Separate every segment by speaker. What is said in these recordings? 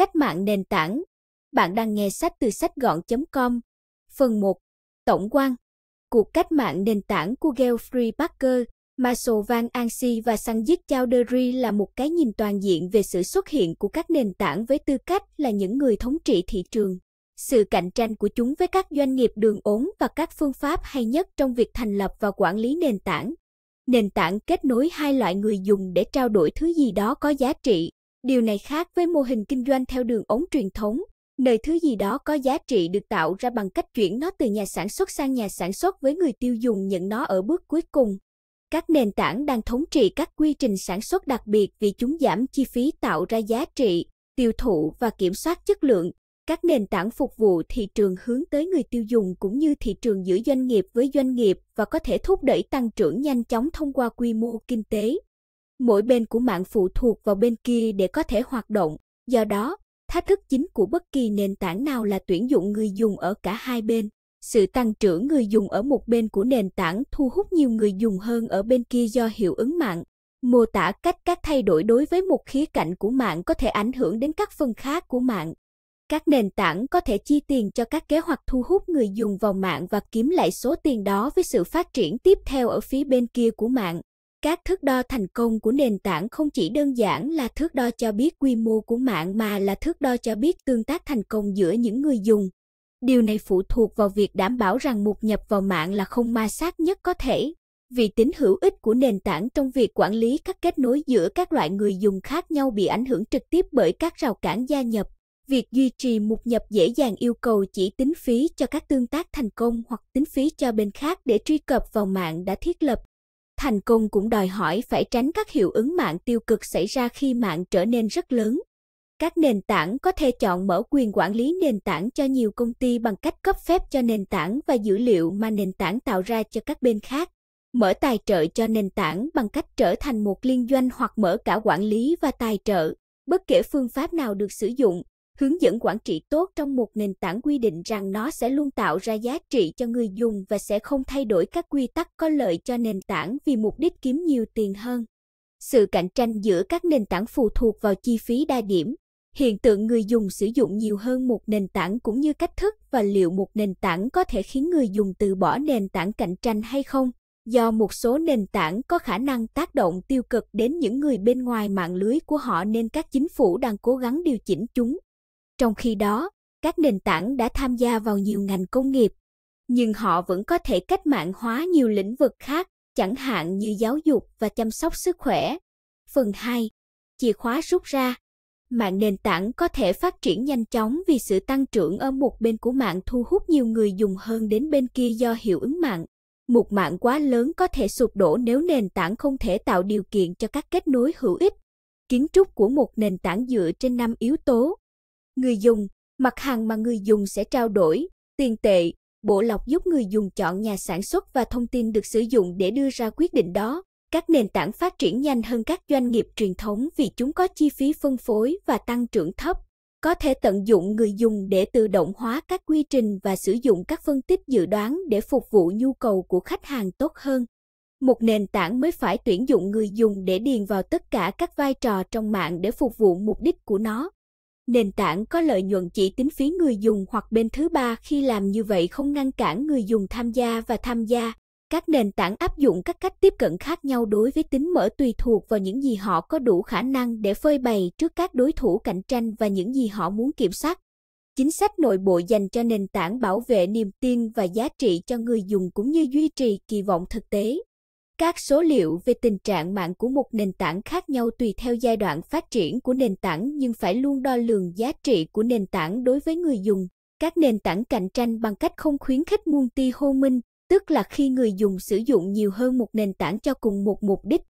Speaker 1: Cách mạng nền tảng. Bạn đang nghe sách từ sách gọn.com. Phần 1. Tổng quan. Cuộc cách mạng nền tảng của Geoffrey Parker, Marshall Van Ansi và Sanjit Chowdhury là một cái nhìn toàn diện về sự xuất hiện của các nền tảng với tư cách là những người thống trị thị trường. Sự cạnh tranh của chúng với các doanh nghiệp đường ốm và các phương pháp hay nhất trong việc thành lập và quản lý nền tảng. Nền tảng kết nối hai loại người dùng để trao đổi thứ gì đó có giá trị, Điều này khác với mô hình kinh doanh theo đường ống truyền thống, nơi thứ gì đó có giá trị được tạo ra bằng cách chuyển nó từ nhà sản xuất sang nhà sản xuất với người tiêu dùng nhận nó ở bước cuối cùng. Các nền tảng đang thống trị các quy trình sản xuất đặc biệt vì chúng giảm chi phí tạo ra giá trị, tiêu thụ và kiểm soát chất lượng. Các nền tảng phục vụ thị trường hướng tới người tiêu dùng cũng như thị trường giữa doanh nghiệp với doanh nghiệp và có thể thúc đẩy tăng trưởng nhanh chóng thông qua quy mô kinh tế mỗi bên của mạng phụ thuộc vào bên kia để có thể hoạt động. Do đó, thách thức chính của bất kỳ nền tảng nào là tuyển dụng người dùng ở cả hai bên. Sự tăng trưởng người dùng ở một bên của nền tảng thu hút nhiều người dùng hơn ở bên kia do hiệu ứng mạng. Mô tả cách các thay đổi đối với một khía cạnh của mạng có thể ảnh hưởng đến các phần khác của mạng. Các nền tảng có thể chi tiền cho các kế hoạch thu hút người dùng vào mạng và kiếm lại số tiền đó với sự phát triển tiếp theo ở phía bên kia của mạng. Các thước đo thành công của nền tảng không chỉ đơn giản là thước đo cho biết quy mô của mạng mà là thước đo cho biết tương tác thành công giữa những người dùng. Điều này phụ thuộc vào việc đảm bảo rằng mục nhập vào mạng là không ma sát nhất có thể. Vì tính hữu ích của nền tảng trong việc quản lý các kết nối giữa các loại người dùng khác nhau bị ảnh hưởng trực tiếp bởi các rào cản gia nhập, việc duy trì mục nhập dễ dàng yêu cầu chỉ tính phí cho các tương tác thành công hoặc tính phí cho bên khác để truy cập vào mạng đã thiết lập thành công cũng đòi hỏi phải tránh các hiệu ứng mạng tiêu cực xảy ra khi mạng trở nên rất lớn. Các nền tảng có thể chọn mở quyền quản lý nền tảng cho nhiều công ty bằng cách cấp phép cho nền tảng và dữ liệu mà nền tảng tạo ra cho các bên khác, mở tài trợ cho nền tảng bằng cách trở thành một liên doanh hoặc mở cả quản lý và tài trợ. Bất kể phương pháp nào được sử dụng, Hướng dẫn quản trị tốt trong một nền tảng quy định rằng nó sẽ luôn tạo ra giá trị cho người dùng và sẽ không thay đổi các quy tắc có lợi cho nền tảng vì mục đích kiếm nhiều tiền hơn. Sự cạnh tranh giữa các nền tảng phụ thuộc vào chi phí đa điểm, hiện tượng người dùng sử dụng nhiều hơn một nền tảng cũng như cách thức và liệu một nền tảng có thể khiến người dùng từ bỏ nền tảng cạnh tranh hay không do một số nền tảng có khả năng tác động tiêu cực đến những người bên ngoài mạng lưới của họ nên các chính phủ đang cố gắng điều chỉnh chúng trong khi đó, các nền tảng đã tham gia vào nhiều ngành công nghiệp, nhưng họ vẫn có thể cách mạng hóa nhiều lĩnh vực khác, chẳng hạn như giáo dục và chăm sóc sức khỏe. Phần 2. Chìa khóa rút ra. Mạng nền tảng có thể phát triển nhanh chóng vì sự tăng trưởng ở một bên của mạng thu hút nhiều người dùng hơn đến bên kia do hiệu ứng mạng. Một mạng quá lớn có thể sụp đổ nếu nền tảng không thể tạo điều kiện cho các kết nối hữu ích. Kiến trúc của một nền tảng dựa trên năm yếu tố người dùng, mặt hàng mà người dùng sẽ trao đổi, tiền tệ, bộ lọc giúp người dùng chọn nhà sản xuất và thông tin được sử dụng để đưa ra quyết định đó. Các nền tảng phát triển nhanh hơn các doanh nghiệp truyền thống vì chúng có chi phí phân phối và tăng trưởng thấp, có thể tận dụng người dùng để tự động hóa các quy trình và sử dụng các phân tích dự đoán để phục vụ nhu cầu của khách hàng tốt hơn. Một nền tảng mới phải tuyển dụng người dùng để điền vào tất cả các vai trò trong mạng để phục vụ mục đích của nó nền tảng có lợi nhuận chỉ tính phí người dùng hoặc bên thứ ba khi làm như vậy không ngăn cản người dùng tham gia và tham gia các nền tảng áp dụng các cách tiếp cận khác nhau đối với tính mở tùy thuộc vào những gì họ có đủ khả năng để phơi bày trước các đối thủ cạnh tranh và những gì họ muốn kiểm soát chính sách nội bộ dành cho nền tảng bảo vệ niềm tin và giá trị cho người dùng cũng như duy trì kỳ vọng thực tế các số liệu về tình trạng mạng của một nền tảng khác nhau tùy theo giai đoạn phát triển của nền tảng nhưng phải luôn đo lường giá trị của nền tảng đối với người dùng các nền tảng cạnh tranh bằng cách không khuyến khích multi homing tức là khi người dùng sử dụng nhiều hơn một nền tảng cho cùng một mục đích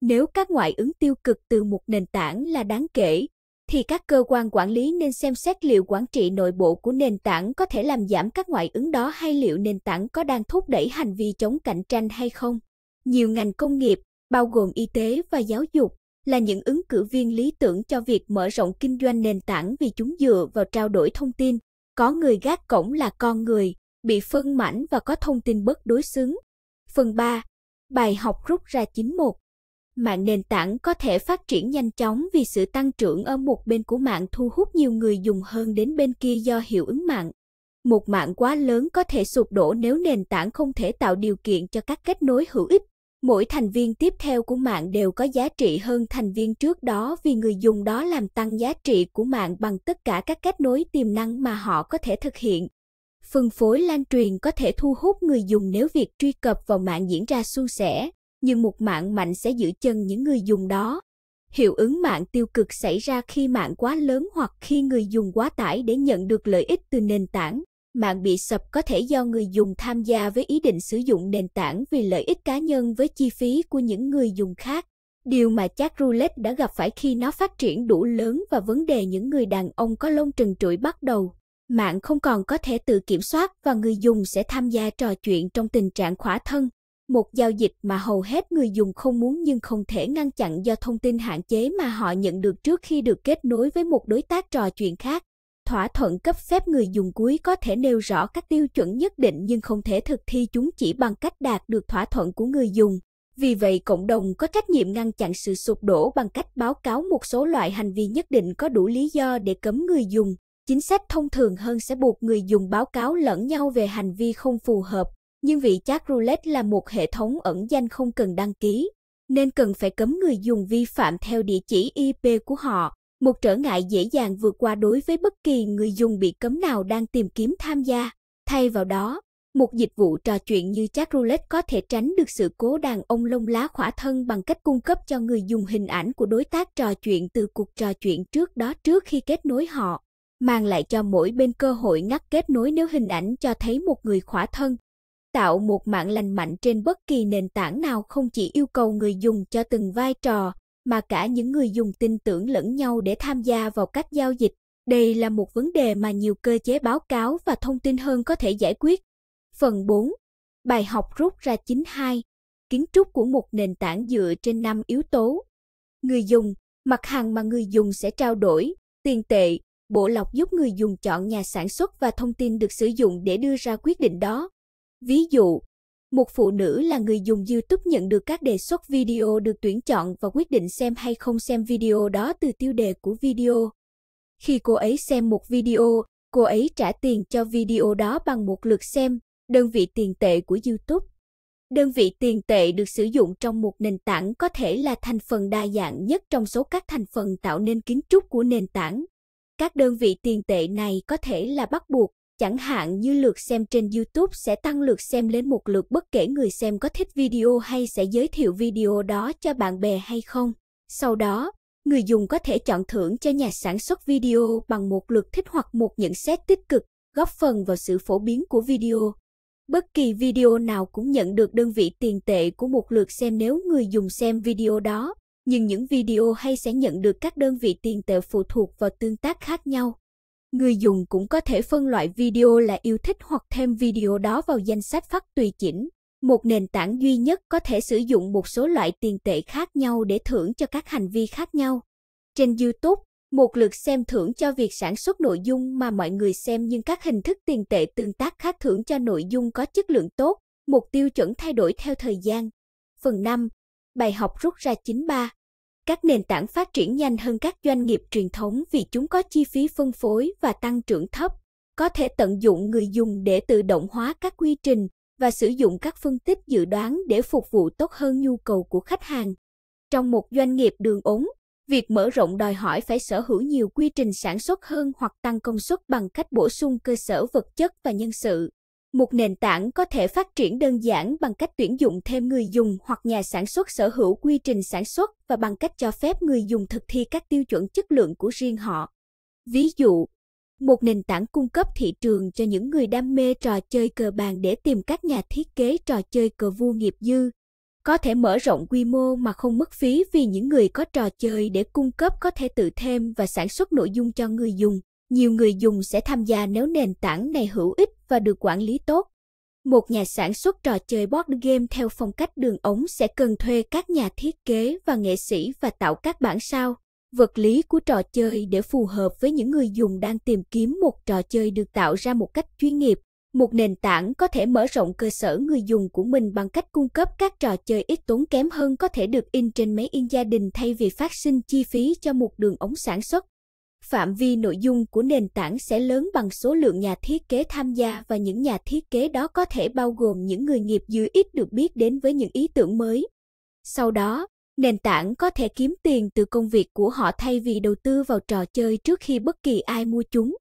Speaker 1: nếu các ngoại ứng tiêu cực từ một nền tảng là đáng kể thì các cơ quan quản lý nên xem xét liệu quản trị nội bộ của nền tảng có thể làm giảm các ngoại ứng đó hay liệu nền tảng có đang thúc đẩy hành vi chống cạnh tranh hay không nhiều ngành công nghiệp, bao gồm y tế và giáo dục, là những ứng cử viên lý tưởng cho việc mở rộng kinh doanh nền tảng vì chúng dựa vào trao đổi thông tin. Có người gác cổng là con người, bị phân mảnh và có thông tin bất đối xứng. Phần 3. Bài học rút ra 91 Mạng nền tảng có thể phát triển nhanh chóng vì sự tăng trưởng ở một bên của mạng thu hút nhiều người dùng hơn đến bên kia do hiệu ứng mạng. Một mạng quá lớn có thể sụp đổ nếu nền tảng không thể tạo điều kiện cho các kết nối hữu ích mỗi thành viên tiếp theo của mạng đều có giá trị hơn thành viên trước đó vì người dùng đó làm tăng giá trị của mạng bằng tất cả các kết nối tiềm năng mà họ có thể thực hiện. Phân phối lan truyền có thể thu hút người dùng nếu việc truy cập vào mạng diễn ra suôn sẻ, nhưng một mạng mạnh sẽ giữ chân những người dùng đó. Hiệu ứng mạng tiêu cực xảy ra khi mạng quá lớn hoặc khi người dùng quá tải để nhận được lợi ích từ nền tảng mạng bị sập có thể do người dùng tham gia với ý định sử dụng nền tảng vì lợi ích cá nhân với chi phí của những người dùng khác điều mà chat roulette đã gặp phải khi nó phát triển đủ lớn và vấn đề những người đàn ông có lông trần trụi bắt đầu mạng không còn có thể tự kiểm soát và người dùng sẽ tham gia trò chuyện trong tình trạng khỏa thân một giao dịch mà hầu hết người dùng không muốn nhưng không thể ngăn chặn do thông tin hạn chế mà họ nhận được trước khi được kết nối với một đối tác trò chuyện khác Thỏa thuận cấp phép người dùng cuối có thể nêu rõ các tiêu chuẩn nhất định nhưng không thể thực thi chúng chỉ bằng cách đạt được thỏa thuận của người dùng. Vì vậy, cộng đồng có trách nhiệm ngăn chặn sự sụp đổ bằng cách báo cáo một số loại hành vi nhất định có đủ lý do để cấm người dùng. Chính sách thông thường hơn sẽ buộc người dùng báo cáo lẫn nhau về hành vi không phù hợp, nhưng vì chat roulette là một hệ thống ẩn danh không cần đăng ký, nên cần phải cấm người dùng vi phạm theo địa chỉ IP của họ một trở ngại dễ dàng vượt qua đối với bất kỳ người dùng bị cấm nào đang tìm kiếm tham gia. Thay vào đó, một dịch vụ trò chuyện như chat roulette có thể tránh được sự cố đàn ông lông lá khỏa thân bằng cách cung cấp cho người dùng hình ảnh của đối tác trò chuyện từ cuộc trò chuyện trước đó trước khi kết nối họ, mang lại cho mỗi bên cơ hội ngắt kết nối nếu hình ảnh cho thấy một người khỏa thân. Tạo một mạng lành mạnh trên bất kỳ nền tảng nào không chỉ yêu cầu người dùng cho từng vai trò mà cả những người dùng tin tưởng lẫn nhau để tham gia vào các giao dịch. Đây là một vấn đề mà nhiều cơ chế báo cáo và thông tin hơn có thể giải quyết. Phần 4. Bài học rút ra chính hai: Kiến trúc của một nền tảng dựa trên 5 yếu tố. Người dùng, mặt hàng mà người dùng sẽ trao đổi, tiền tệ, bộ lọc giúp người dùng chọn nhà sản xuất và thông tin được sử dụng để đưa ra quyết định đó. Ví dụ, một phụ nữ là người dùng YouTube nhận được các đề xuất video được tuyển chọn và quyết định xem hay không xem video đó từ tiêu đề của video. Khi cô ấy xem một video, cô ấy trả tiền cho video đó bằng một lượt xem, đơn vị tiền tệ của YouTube. Đơn vị tiền tệ được sử dụng trong một nền tảng có thể là thành phần đa dạng nhất trong số các thành phần tạo nên kiến trúc của nền tảng. Các đơn vị tiền tệ này có thể là bắt buộc, Chẳng hạn như lượt xem trên YouTube sẽ tăng lượt xem lên một lượt bất kể người xem có thích video hay sẽ giới thiệu video đó cho bạn bè hay không. Sau đó, người dùng có thể chọn thưởng cho nhà sản xuất video bằng một lượt thích hoặc một nhận xét tích cực, góp phần vào sự phổ biến của video. Bất kỳ video nào cũng nhận được đơn vị tiền tệ của một lượt xem nếu người dùng xem video đó, nhưng những video hay sẽ nhận được các đơn vị tiền tệ phụ thuộc vào tương tác khác nhau người dùng cũng có thể phân loại video là yêu thích hoặc thêm video đó vào danh sách phát tùy chỉnh. Một nền tảng duy nhất có thể sử dụng một số loại tiền tệ khác nhau để thưởng cho các hành vi khác nhau. Trên YouTube, một lượt xem thưởng cho việc sản xuất nội dung mà mọi người xem nhưng các hình thức tiền tệ tương tác khác thưởng cho nội dung có chất lượng tốt, một tiêu chuẩn thay đổi theo thời gian. Phần 5. Bài học rút ra 93 các nền tảng phát triển nhanh hơn các doanh nghiệp truyền thống vì chúng có chi phí phân phối và tăng trưởng thấp, có thể tận dụng người dùng để tự động hóa các quy trình và sử dụng các phân tích dự đoán để phục vụ tốt hơn nhu cầu của khách hàng. Trong một doanh nghiệp đường ống, việc mở rộng đòi hỏi phải sở hữu nhiều quy trình sản xuất hơn hoặc tăng công suất bằng cách bổ sung cơ sở vật chất và nhân sự một nền tảng có thể phát triển đơn giản bằng cách tuyển dụng thêm người dùng hoặc nhà sản xuất sở hữu quy trình sản xuất và bằng cách cho phép người dùng thực thi các tiêu chuẩn chất lượng của riêng họ. Ví dụ, một nền tảng cung cấp thị trường cho những người đam mê trò chơi cờ bàn để tìm các nhà thiết kế trò chơi cờ vua nghiệp dư có thể mở rộng quy mô mà không mất phí vì những người có trò chơi để cung cấp có thể tự thêm và sản xuất nội dung cho người dùng nhiều người dùng sẽ tham gia nếu nền tảng này hữu ích và được quản lý tốt. Một nhà sản xuất trò chơi board game theo phong cách đường ống sẽ cần thuê các nhà thiết kế và nghệ sĩ và tạo các bản sao, vật lý của trò chơi để phù hợp với những người dùng đang tìm kiếm một trò chơi được tạo ra một cách chuyên nghiệp. Một nền tảng có thể mở rộng cơ sở người dùng của mình bằng cách cung cấp các trò chơi ít tốn kém hơn có thể được in trên máy in gia đình thay vì phát sinh chi phí cho một đường ống sản xuất phạm vi nội dung của nền tảng sẽ lớn bằng số lượng nhà thiết kế tham gia và những nhà thiết kế đó có thể bao gồm những người nghiệp dư ít được biết đến với những ý tưởng mới. Sau đó, nền tảng có thể kiếm tiền từ công việc của họ thay vì đầu tư vào trò chơi trước khi bất kỳ ai mua chúng.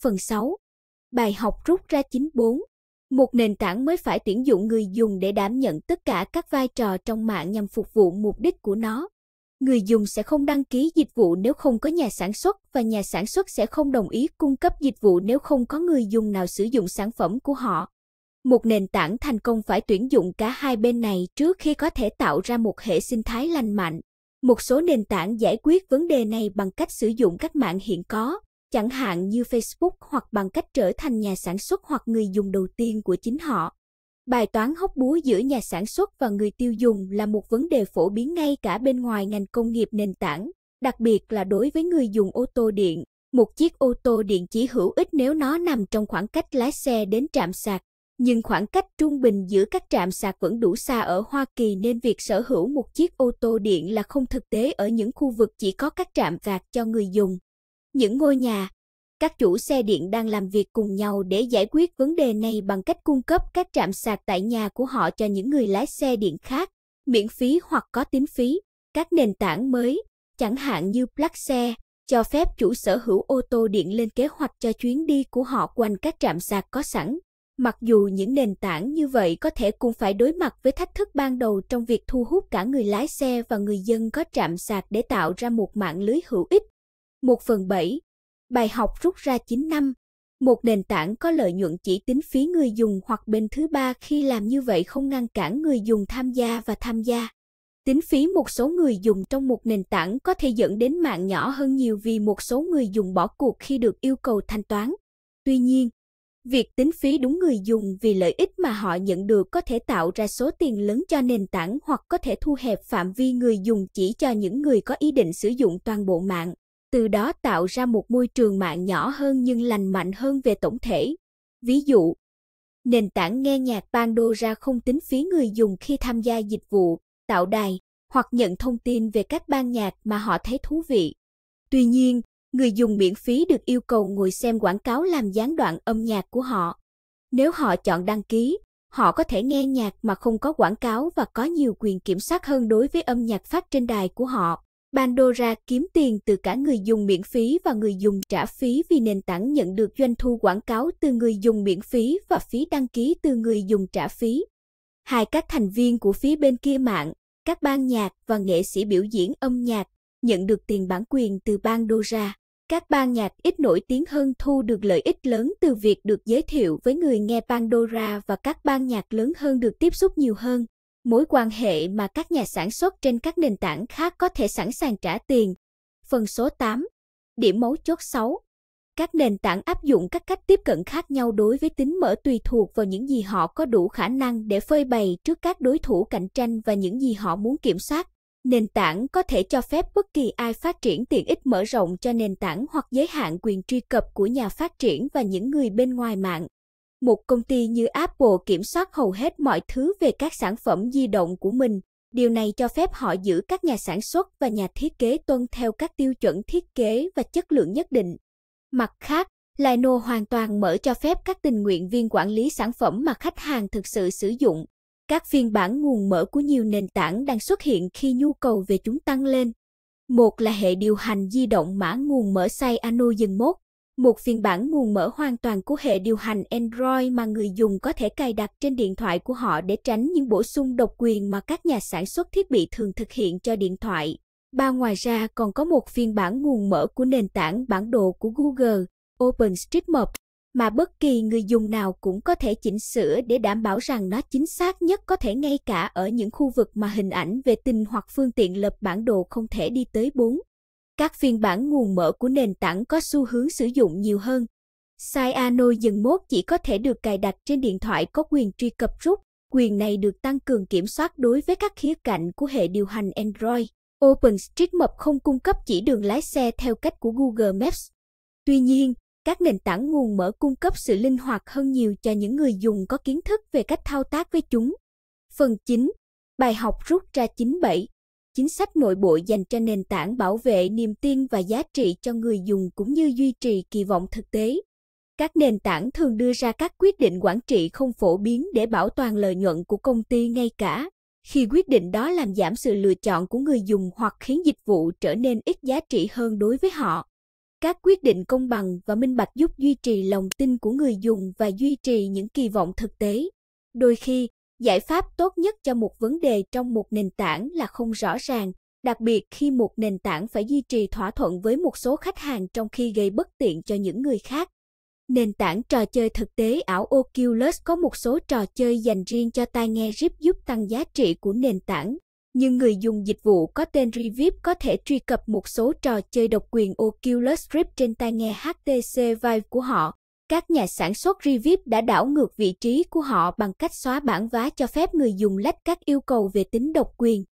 Speaker 1: Phần 6. Bài học rút ra 94. Một nền tảng mới phải tuyển dụng người dùng để đảm nhận tất cả các vai trò trong mạng nhằm phục vụ mục đích của nó người dùng sẽ không đăng ký dịch vụ nếu không có nhà sản xuất và nhà sản xuất sẽ không đồng ý cung cấp dịch vụ nếu không có người dùng nào sử dụng sản phẩm của họ. Một nền tảng thành công phải tuyển dụng cả hai bên này trước khi có thể tạo ra một hệ sinh thái lành mạnh. Một số nền tảng giải quyết vấn đề này bằng cách sử dụng các mạng hiện có, chẳng hạn như Facebook hoặc bằng cách trở thành nhà sản xuất hoặc người dùng đầu tiên của chính họ. Bài toán hóc búa giữa nhà sản xuất và người tiêu dùng là một vấn đề phổ biến ngay cả bên ngoài ngành công nghiệp nền tảng, đặc biệt là đối với người dùng ô tô điện. Một chiếc ô tô điện chỉ hữu ích nếu nó nằm trong khoảng cách lái xe đến trạm sạc, nhưng khoảng cách trung bình giữa các trạm sạc vẫn đủ xa ở Hoa Kỳ nên việc sở hữu một chiếc ô tô điện là không thực tế ở những khu vực chỉ có các trạm sạc cho người dùng. Những ngôi nhà, các chủ xe điện đang làm việc cùng nhau để giải quyết vấn đề này bằng cách cung cấp các trạm sạc tại nhà của họ cho những người lái xe điện khác, miễn phí hoặc có tín phí. Các nền tảng mới, chẳng hạn như Plugshare, cho phép chủ sở hữu ô tô điện lên kế hoạch cho chuyến đi của họ quanh các trạm sạc có sẵn. Mặc dù những nền tảng như vậy có thể cũng phải đối mặt với thách thức ban đầu trong việc thu hút cả người lái xe và người dân có trạm sạc để tạo ra một mạng lưới hữu ích. Một phần bảy Bài học rút ra 9 năm. Một nền tảng có lợi nhuận chỉ tính phí người dùng hoặc bên thứ ba khi làm như vậy không ngăn cản người dùng tham gia và tham gia. Tính phí một số người dùng trong một nền tảng có thể dẫn đến mạng nhỏ hơn nhiều vì một số người dùng bỏ cuộc khi được yêu cầu thanh toán. Tuy nhiên, việc tính phí đúng người dùng vì lợi ích mà họ nhận được có thể tạo ra số tiền lớn cho nền tảng hoặc có thể thu hẹp phạm vi người dùng chỉ cho những người có ý định sử dụng toàn bộ mạng từ đó tạo ra một môi trường mạng nhỏ hơn nhưng lành mạnh hơn về tổng thể. Ví dụ, nền tảng nghe nhạc Pandora không tính phí người dùng khi tham gia dịch vụ, tạo đài hoặc nhận thông tin về các ban nhạc mà họ thấy thú vị. Tuy nhiên, người dùng miễn phí được yêu cầu ngồi xem quảng cáo làm gián đoạn âm nhạc của họ. Nếu họ chọn đăng ký, họ có thể nghe nhạc mà không có quảng cáo và có nhiều quyền kiểm soát hơn đối với âm nhạc phát trên đài của họ. Pandora kiếm tiền từ cả người dùng miễn phí và người dùng trả phí vì nền tảng nhận được doanh thu quảng cáo từ người dùng miễn phí và phí đăng ký từ người dùng trả phí. Hai các thành viên của phía bên kia mạng, các ban nhạc và nghệ sĩ biểu diễn âm nhạc nhận được tiền bản quyền từ Pandora. Các ban nhạc ít nổi tiếng hơn thu được lợi ích lớn từ việc được giới thiệu với người nghe Pandora và các ban nhạc lớn hơn được tiếp xúc nhiều hơn mối quan hệ mà các nhà sản xuất trên các nền tảng khác có thể sẵn sàng trả tiền. Phần số 8. Điểm mấu chốt 6. Các nền tảng áp dụng các cách tiếp cận khác nhau đối với tính mở tùy thuộc vào những gì họ có đủ khả năng để phơi bày trước các đối thủ cạnh tranh và những gì họ muốn kiểm soát. Nền tảng có thể cho phép bất kỳ ai phát triển tiện ích mở rộng cho nền tảng hoặc giới hạn quyền truy cập của nhà phát triển và những người bên ngoài mạng một công ty như Apple kiểm soát hầu hết mọi thứ về các sản phẩm di động của mình. Điều này cho phép họ giữ các nhà sản xuất và nhà thiết kế tuân theo các tiêu chuẩn thiết kế và chất lượng nhất định. Mặt khác, Lino hoàn toàn mở cho phép các tình nguyện viên quản lý sản phẩm mà khách hàng thực sự sử dụng. Các phiên bản nguồn mở của nhiều nền tảng đang xuất hiện khi nhu cầu về chúng tăng lên. Một là hệ điều hành di động mã nguồn mở Anu dừng mốt một phiên bản nguồn mở hoàn toàn của hệ điều hành Android mà người dùng có thể cài đặt trên điện thoại của họ để tránh những bổ sung độc quyền mà các nhà sản xuất thiết bị thường thực hiện cho điện thoại. Ba ngoài ra còn có một phiên bản nguồn mở của nền tảng bản đồ của Google, OpenStreetMap, mà bất kỳ người dùng nào cũng có thể chỉnh sửa để đảm bảo rằng nó chính xác nhất có thể ngay cả ở những khu vực mà hình ảnh vệ tinh hoặc phương tiện lập bản đồ không thể đi tới bốn. Các phiên bản nguồn mở của nền tảng có xu hướng sử dụng nhiều hơn. Cyano dừng mốt chỉ có thể được cài đặt trên điện thoại có quyền truy cập rút. Quyền này được tăng cường kiểm soát đối với các khía cạnh của hệ điều hành Android. OpenStreetMap không cung cấp chỉ đường lái xe theo cách của Google Maps. Tuy nhiên, các nền tảng nguồn mở cung cấp sự linh hoạt hơn nhiều cho những người dùng có kiến thức về cách thao tác với chúng. Phần 9. Bài học rút ra 97 chính sách nội bộ dành cho nền tảng bảo vệ niềm tin và giá trị cho người dùng cũng như duy trì kỳ vọng thực tế. Các nền tảng thường đưa ra các quyết định quản trị không phổ biến để bảo toàn lợi nhuận của công ty ngay cả khi quyết định đó làm giảm sự lựa chọn của người dùng hoặc khiến dịch vụ trở nên ít giá trị hơn đối với họ. Các quyết định công bằng và minh bạch giúp duy trì lòng tin của người dùng và duy trì những kỳ vọng thực tế. Đôi khi, giải pháp tốt nhất cho một vấn đề trong một nền tảng là không rõ ràng đặc biệt khi một nền tảng phải duy trì thỏa thuận với một số khách hàng trong khi gây bất tiện cho những người khác nền tảng trò chơi thực tế ảo oculus có một số trò chơi dành riêng cho tai nghe rip giúp tăng giá trị của nền tảng nhưng người dùng dịch vụ có tên Revip có thể truy cập một số trò chơi độc quyền Oculus Rift trên tai nghe HTC Vive của họ. Các nhà sản xuất Revip đã đảo ngược vị trí của họ bằng cách xóa bản vá cho phép người dùng lách các yêu cầu về tính độc quyền.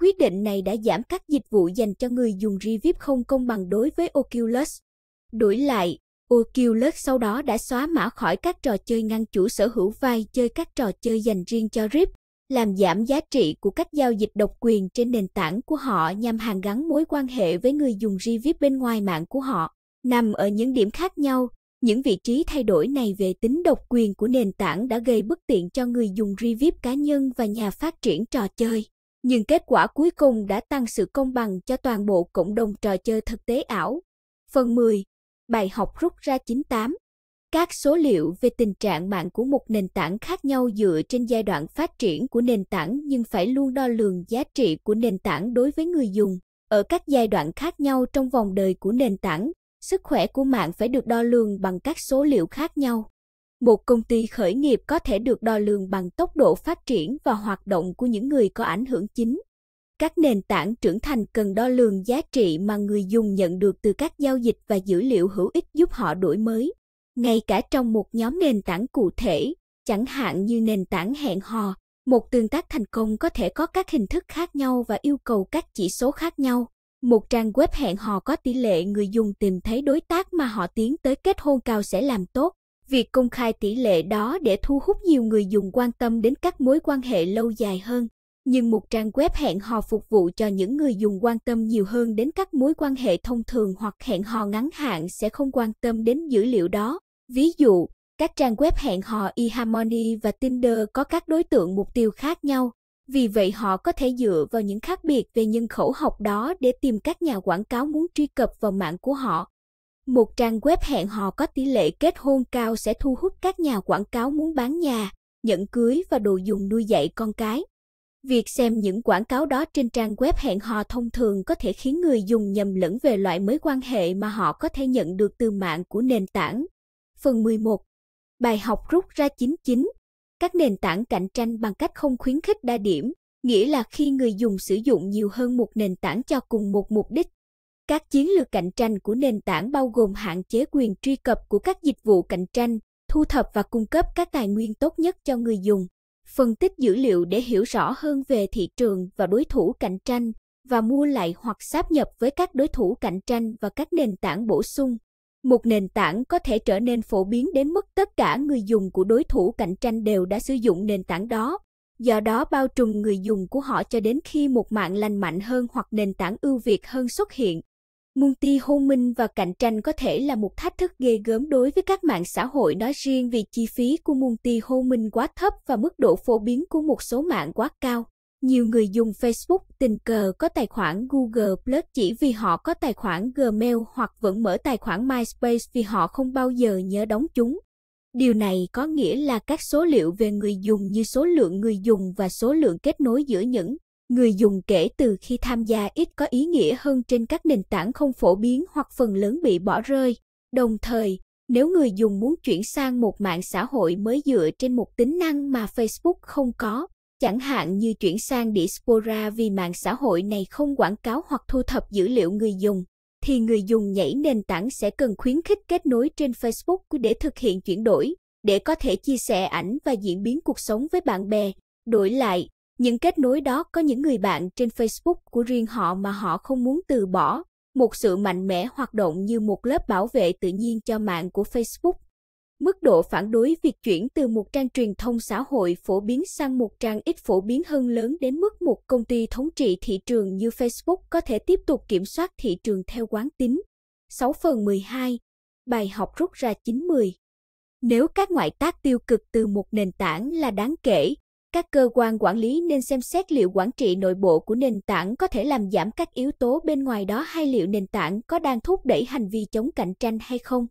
Speaker 1: Quyết định này đã giảm các dịch vụ dành cho người dùng Revip không công bằng đối với Oculus. Đổi lại, Oculus sau đó đã xóa mã khỏi các trò chơi ngăn chủ sở hữu vai chơi các trò chơi dành riêng cho RIP, làm giảm giá trị của các giao dịch độc quyền trên nền tảng của họ nhằm hàn gắn mối quan hệ với người dùng Revip bên ngoài mạng của họ. Nằm ở những điểm khác nhau, những vị trí thay đổi này về tính độc quyền của nền tảng đã gây bất tiện cho người dùng review cá nhân và nhà phát triển trò chơi. Nhưng kết quả cuối cùng đã tăng sự công bằng cho toàn bộ cộng đồng trò chơi thực tế ảo. Phần 10. Bài học rút ra 98 các số liệu về tình trạng mạng của một nền tảng khác nhau dựa trên giai đoạn phát triển của nền tảng nhưng phải luôn đo lường giá trị của nền tảng đối với người dùng ở các giai đoạn khác nhau trong vòng đời của nền tảng sức khỏe của mạng phải được đo lường bằng các số liệu khác nhau. Một công ty khởi nghiệp có thể được đo lường bằng tốc độ phát triển và hoạt động của những người có ảnh hưởng chính. Các nền tảng trưởng thành cần đo lường giá trị mà người dùng nhận được từ các giao dịch và dữ liệu hữu ích giúp họ đổi mới, ngay cả trong một nhóm nền tảng cụ thể, chẳng hạn như nền tảng hẹn hò, một tương tác thành công có thể có các hình thức khác nhau và yêu cầu các chỉ số khác nhau một trang web hẹn hò có tỷ lệ người dùng tìm thấy đối tác mà họ tiến tới kết hôn cao sẽ làm tốt. Việc công khai tỷ lệ đó để thu hút nhiều người dùng quan tâm đến các mối quan hệ lâu dài hơn. Nhưng một trang web hẹn hò phục vụ cho những người dùng quan tâm nhiều hơn đến các mối quan hệ thông thường hoặc hẹn hò ngắn hạn sẽ không quan tâm đến dữ liệu đó. Ví dụ, các trang web hẹn hò eHarmony và Tinder có các đối tượng mục tiêu khác nhau vì vậy họ có thể dựa vào những khác biệt về nhân khẩu học đó để tìm các nhà quảng cáo muốn truy cập vào mạng của họ. Một trang web hẹn hò có tỷ lệ kết hôn cao sẽ thu hút các nhà quảng cáo muốn bán nhà, nhận cưới và đồ dùng nuôi dạy con cái. Việc xem những quảng cáo đó trên trang web hẹn hò thông thường có thể khiến người dùng nhầm lẫn về loại mối quan hệ mà họ có thể nhận được từ mạng của nền tảng. Phần 11. Bài học rút ra chính chính các nền tảng cạnh tranh bằng cách không khuyến khích đa điểm nghĩa là khi người dùng sử dụng nhiều hơn một nền tảng cho cùng một mục đích các chiến lược cạnh tranh của nền tảng bao gồm hạn chế quyền truy cập của các dịch vụ cạnh tranh thu thập và cung cấp các tài nguyên tốt nhất cho người dùng phân tích dữ liệu để hiểu rõ hơn về thị trường và đối thủ cạnh tranh và mua lại hoặc sáp nhập với các đối thủ cạnh tranh và các nền tảng bổ sung một nền tảng có thể trở nên phổ biến đến mức tất cả người dùng của đối thủ cạnh tranh đều đã sử dụng nền tảng đó do đó bao trùm người dùng của họ cho đến khi một mạng lành mạnh hơn hoặc nền tảng ưu việt hơn xuất hiện multi minh và cạnh tranh có thể là một thách thức ghê gớm đối với các mạng xã hội nói riêng vì chi phí của multi minh quá thấp và mức độ phổ biến của một số mạng quá cao nhiều người dùng Facebook tình cờ có tài khoản Google Plus chỉ vì họ có tài khoản Gmail hoặc vẫn mở tài khoản MySpace vì họ không bao giờ nhớ đóng chúng. Điều này có nghĩa là các số liệu về người dùng như số lượng người dùng và số lượng kết nối giữa những người dùng kể từ khi tham gia ít có ý nghĩa hơn trên các nền tảng không phổ biến hoặc phần lớn bị bỏ rơi. Đồng thời, nếu người dùng muốn chuyển sang một mạng xã hội mới dựa trên một tính năng mà Facebook không có, chẳng hạn như chuyển sang Diaspora vì mạng xã hội này không quảng cáo hoặc thu thập dữ liệu người dùng, thì người dùng nhảy nền tảng sẽ cần khuyến khích kết nối trên Facebook để thực hiện chuyển đổi, để có thể chia sẻ ảnh và diễn biến cuộc sống với bạn bè. Đổi lại, những kết nối đó có những người bạn trên Facebook của riêng họ mà họ không muốn từ bỏ, một sự mạnh mẽ hoạt động như một lớp bảo vệ tự nhiên cho mạng của Facebook Mức độ phản đối việc chuyển từ một trang truyền thông xã hội phổ biến sang một trang ít phổ biến hơn lớn đến mức một công ty thống trị thị trường như Facebook có thể tiếp tục kiểm soát thị trường theo quán tính. 6 phần 12. Bài học rút ra 90. Nếu các ngoại tác tiêu cực từ một nền tảng là đáng kể, các cơ quan quản lý nên xem xét liệu quản trị nội bộ của nền tảng có thể làm giảm các yếu tố bên ngoài đó hay liệu nền tảng có đang thúc đẩy hành vi chống cạnh tranh hay không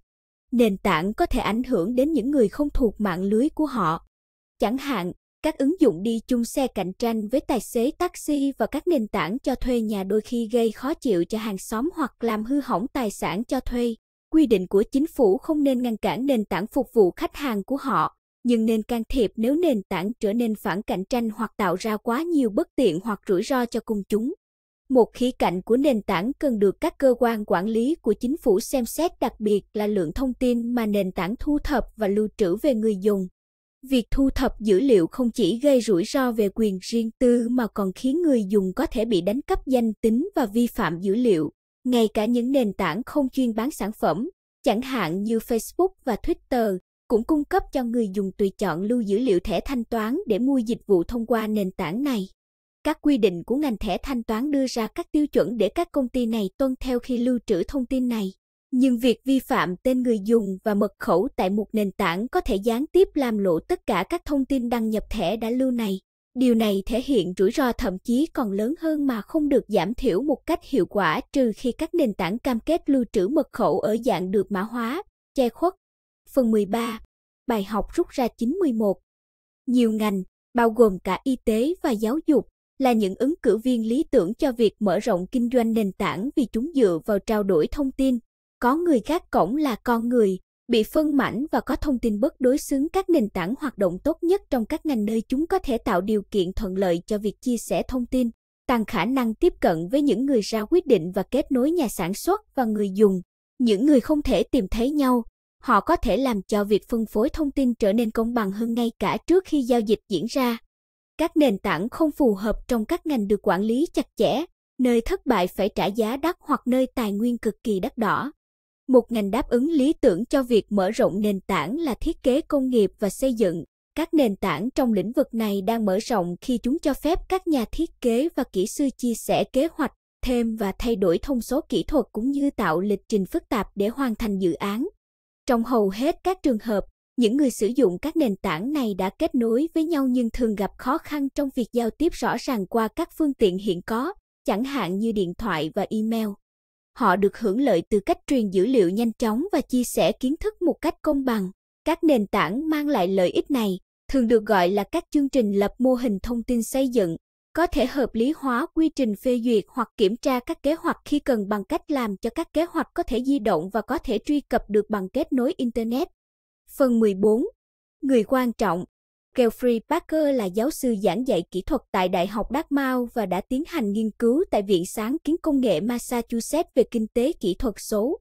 Speaker 1: nền tảng có thể ảnh hưởng đến những người không thuộc mạng lưới của họ. Chẳng hạn, các ứng dụng đi chung xe cạnh tranh với tài xế taxi và các nền tảng cho thuê nhà đôi khi gây khó chịu cho hàng xóm hoặc làm hư hỏng tài sản cho thuê. Quy định của chính phủ không nên ngăn cản nền tảng phục vụ khách hàng của họ, nhưng nên can thiệp nếu nền tảng trở nên phản cạnh tranh hoặc tạo ra quá nhiều bất tiện hoặc rủi ro cho công chúng. Một khía cạnh của nền tảng cần được các cơ quan quản lý của chính phủ xem xét đặc biệt là lượng thông tin mà nền tảng thu thập và lưu trữ về người dùng. Việc thu thập dữ liệu không chỉ gây rủi ro về quyền riêng tư mà còn khiến người dùng có thể bị đánh cắp danh tính và vi phạm dữ liệu. Ngay cả những nền tảng không chuyên bán sản phẩm, chẳng hạn như Facebook và Twitter, cũng cung cấp cho người dùng tùy chọn lưu dữ liệu thẻ thanh toán để mua dịch vụ thông qua nền tảng này. Các quy định của ngành thẻ thanh toán đưa ra các tiêu chuẩn để các công ty này tuân theo khi lưu trữ thông tin này. Nhưng việc vi phạm tên người dùng và mật khẩu tại một nền tảng có thể gián tiếp làm lộ tất cả các thông tin đăng nhập thẻ đã lưu này. Điều này thể hiện rủi ro thậm chí còn lớn hơn mà không được giảm thiểu một cách hiệu quả trừ khi các nền tảng cam kết lưu trữ mật khẩu ở dạng được mã hóa, che khuất. Phần 13. Bài học rút ra 91. Nhiều ngành, bao gồm cả y tế và giáo dục, là những ứng cử viên lý tưởng cho việc mở rộng kinh doanh nền tảng vì chúng dựa vào trao đổi thông tin. Có người gác cổng là con người, bị phân mảnh và có thông tin bất đối xứng các nền tảng hoạt động tốt nhất trong các ngành nơi chúng có thể tạo điều kiện thuận lợi cho việc chia sẻ thông tin, tăng khả năng tiếp cận với những người ra quyết định và kết nối nhà sản xuất và người dùng. Những người không thể tìm thấy nhau, họ có thể làm cho việc phân phối thông tin trở nên công bằng hơn ngay cả trước khi giao dịch diễn ra các nền tảng không phù hợp trong các ngành được quản lý chặt chẽ, nơi thất bại phải trả giá đắt hoặc nơi tài nguyên cực kỳ đắt đỏ. Một ngành đáp ứng lý tưởng cho việc mở rộng nền tảng là thiết kế công nghiệp và xây dựng. Các nền tảng trong lĩnh vực này đang mở rộng khi chúng cho phép các nhà thiết kế và kỹ sư chia sẻ kế hoạch, thêm và thay đổi thông số kỹ thuật cũng như tạo lịch trình phức tạp để hoàn thành dự án. Trong hầu hết các trường hợp, những người sử dụng các nền tảng này đã kết nối với nhau nhưng thường gặp khó khăn trong việc giao tiếp rõ ràng qua các phương tiện hiện có, chẳng hạn như điện thoại và email. Họ được hưởng lợi từ cách truyền dữ liệu nhanh chóng và chia sẻ kiến thức một cách công bằng. Các nền tảng mang lại lợi ích này thường được gọi là các chương trình lập mô hình thông tin xây dựng, có thể hợp lý hóa quy trình phê duyệt hoặc kiểm tra các kế hoạch khi cần bằng cách làm cho các kế hoạch có thể di động và có thể truy cập được bằng kết nối internet Phần 14. Người quan trọng. Geoffrey Parker là giáo sư giảng dạy kỹ thuật tại Đại học Dartmouth và đã tiến hành nghiên cứu tại Viện Sáng kiến Công nghệ Massachusetts về kinh tế kỹ thuật số.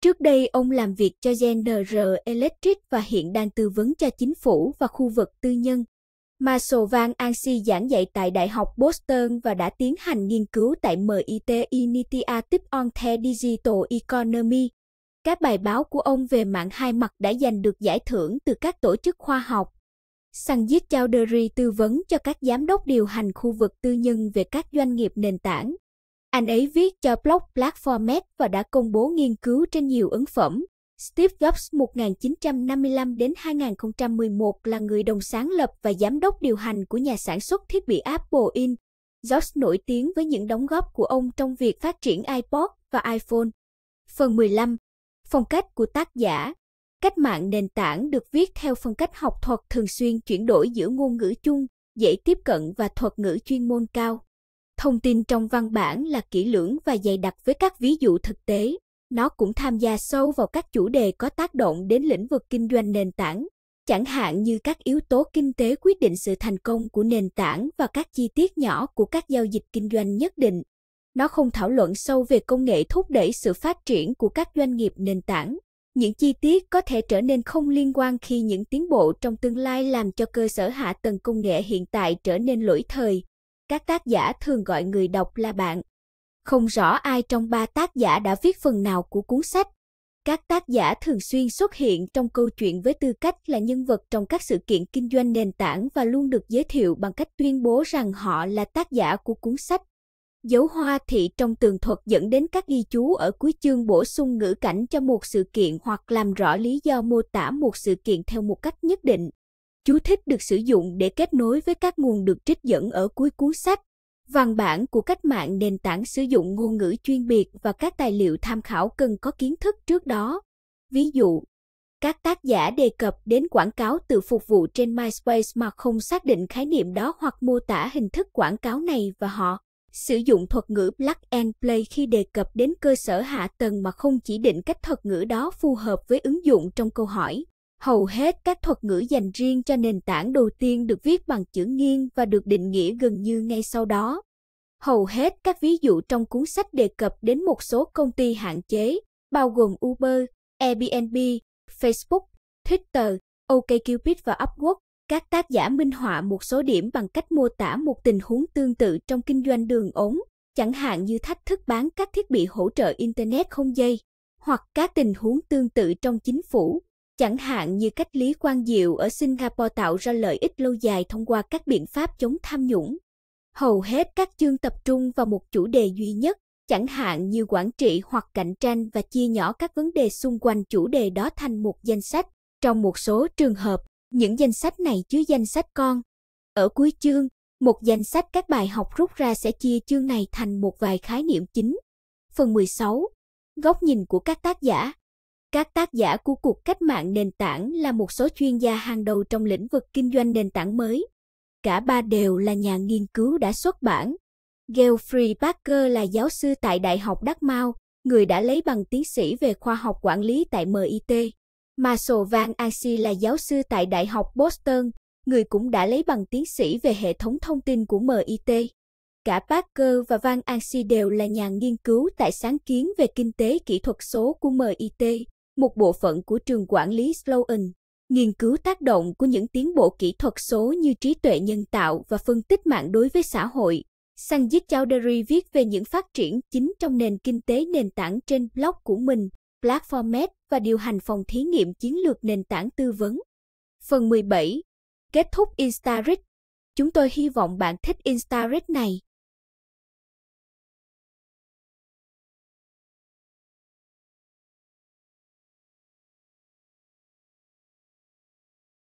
Speaker 1: Trước đây, ông làm việc cho General Electric và hiện đang tư vấn cho chính phủ và khu vực tư nhân. Marshall Van Ansi giảng dạy tại Đại học Boston và đã tiến hành nghiên cứu tại MIT Initia Tip on the Digital Economy các bài báo của ông về mạng hai mặt đã giành được giải thưởng từ các tổ chức khoa học. Sanjit Chowdhury tư vấn cho các giám đốc điều hành khu vực tư nhân về các doanh nghiệp nền tảng. Anh ấy viết cho blog Platformet và đã công bố nghiên cứu trên nhiều ấn phẩm. Steve Jobs 1955 đến 2011 là người đồng sáng lập và giám đốc điều hành của nhà sản xuất thiết bị Apple Inc. Jobs nổi tiếng với những đóng góp của ông trong việc phát triển iPod và iPhone. Phần 15 Phong cách của tác giả Cách mạng nền tảng được viết theo phong cách học thuật thường xuyên chuyển đổi giữa ngôn ngữ chung, dễ tiếp cận và thuật ngữ chuyên môn cao. Thông tin trong văn bản là kỹ lưỡng và dày đặc với các ví dụ thực tế. Nó cũng tham gia sâu vào các chủ đề có tác động đến lĩnh vực kinh doanh nền tảng, chẳng hạn như các yếu tố kinh tế quyết định sự thành công của nền tảng và các chi tiết nhỏ của các giao dịch kinh doanh nhất định nó không thảo luận sâu về công nghệ thúc đẩy sự phát triển của các doanh nghiệp nền tảng. Những chi tiết có thể trở nên không liên quan khi những tiến bộ trong tương lai làm cho cơ sở hạ tầng công nghệ hiện tại trở nên lỗi thời. Các tác giả thường gọi người đọc là bạn. Không rõ ai trong ba tác giả đã viết phần nào của cuốn sách. Các tác giả thường xuyên xuất hiện trong câu chuyện với tư cách là nhân vật trong các sự kiện kinh doanh nền tảng và luôn được giới thiệu bằng cách tuyên bố rằng họ là tác giả của cuốn sách. Dấu hoa thị trong tường thuật dẫn đến các ghi chú ở cuối chương bổ sung ngữ cảnh cho một sự kiện hoặc làm rõ lý do mô tả một sự kiện theo một cách nhất định. Chú thích được sử dụng để kết nối với các nguồn được trích dẫn ở cuối cuốn sách. Văn bản của cách mạng nền tảng sử dụng ngôn ngữ chuyên biệt và các tài liệu tham khảo cần có kiến thức trước đó. Ví dụ, các tác giả đề cập đến quảng cáo từ phục vụ trên MySpace mà không xác định khái niệm đó hoặc mô tả hình thức quảng cáo này và họ sử dụng thuật ngữ plug and play khi đề cập đến cơ sở hạ tầng mà không chỉ định cách thuật ngữ đó phù hợp với ứng dụng trong câu hỏi. Hầu hết các thuật ngữ dành riêng cho nền tảng đầu tiên được viết bằng chữ nghiêng và được định nghĩa gần như ngay sau đó. Hầu hết các ví dụ trong cuốn sách đề cập đến một số công ty hạn chế, bao gồm Uber, Airbnb, Facebook, Twitter, OkCupid và Upwork. Các tác giả minh họa một số điểm bằng cách mô tả một tình huống tương tự trong kinh doanh đường ống, chẳng hạn như thách thức bán các thiết bị hỗ trợ Internet không dây, hoặc các tình huống tương tự trong chính phủ, chẳng hạn như cách Lý Quang Diệu ở Singapore tạo ra lợi ích lâu dài thông qua các biện pháp chống tham nhũng. Hầu hết các chương tập trung vào một chủ đề duy nhất, chẳng hạn như quản trị hoặc cạnh tranh và chia nhỏ các vấn đề xung quanh chủ đề đó thành một danh sách. Trong một số trường hợp, những danh sách này chứa danh sách con. Ở cuối chương, một danh sách các bài học rút ra sẽ chia chương này thành một vài khái niệm chính. Phần 16. Góc nhìn của các tác giả Các tác giả của cuộc cách mạng nền tảng là một số chuyên gia hàng đầu trong lĩnh vực kinh doanh nền tảng mới. Cả ba đều là nhà nghiên cứu đã xuất bản. Geoffrey Parker là giáo sư tại Đại học Đắk Mau, người đã lấy bằng tiến sĩ về khoa học quản lý tại MIT. Marshall Van Ansi là giáo sư tại Đại học Boston, người cũng đã lấy bằng tiến sĩ về hệ thống thông tin của MIT. Cả Parker và Van Ansi đều là nhà nghiên cứu tại sáng kiến về kinh tế kỹ thuật số của MIT, một bộ phận của trường quản lý Sloan. Nghiên cứu tác động của những tiến bộ kỹ thuật số như trí tuệ nhân tạo và phân tích mạng đối với xã hội. Sanjit Chowdhury viết về những phát triển chính trong nền kinh tế nền tảng trên blog của mình Platformet và điều hành phòng thí nghiệm chiến lược nền tảng tư vấn. Phần 17. Kết thúc Instarit. Chúng tôi hy vọng bạn thích Instarit này.